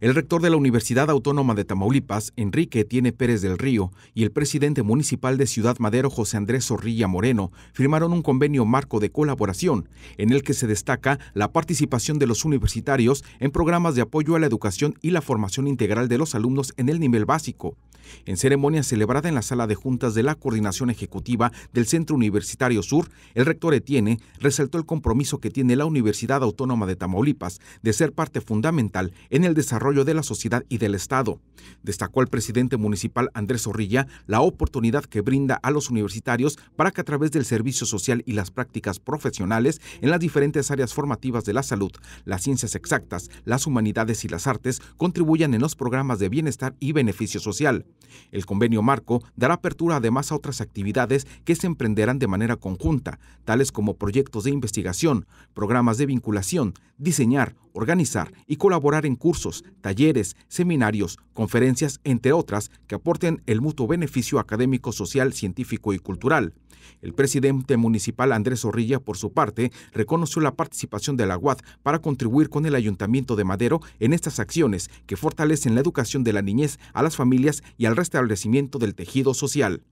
El rector de la Universidad Autónoma de Tamaulipas, Enrique Tiene Pérez del Río, y el presidente municipal de Ciudad Madero, José Andrés Zorrilla Moreno, firmaron un convenio marco de colaboración, en el que se destaca la participación de los universitarios en programas de apoyo a la educación y la formación integral de los alumnos en el nivel básico. En ceremonia celebrada en la sala de juntas de la coordinación ejecutiva del Centro Universitario Sur, el rector Etienne resaltó el compromiso que tiene la Universidad Autónoma de Tamaulipas de ser parte fundamental en el desarrollo de la sociedad y del Estado. Destacó el presidente municipal Andrés Orrilla la oportunidad que brinda a los universitarios para que a través del servicio social y las prácticas profesionales en las diferentes áreas formativas de la salud, las ciencias exactas, las humanidades y las artes contribuyan en los programas de bienestar y beneficio social. El convenio marco dará apertura además a otras actividades que se emprenderán de manera conjunta, tales como proyectos de investigación, programas de vinculación, diseñar, organizar y colaborar en cursos, talleres, seminarios, conferencias, entre otras, que aporten el mutuo beneficio académico, social, científico y cultural. El presidente municipal Andrés Zorrilla, por su parte, reconoció la participación de la UAD para contribuir con el Ayuntamiento de Madero en estas acciones que fortalecen la educación de la niñez a las familias y al restablecimiento del tejido social.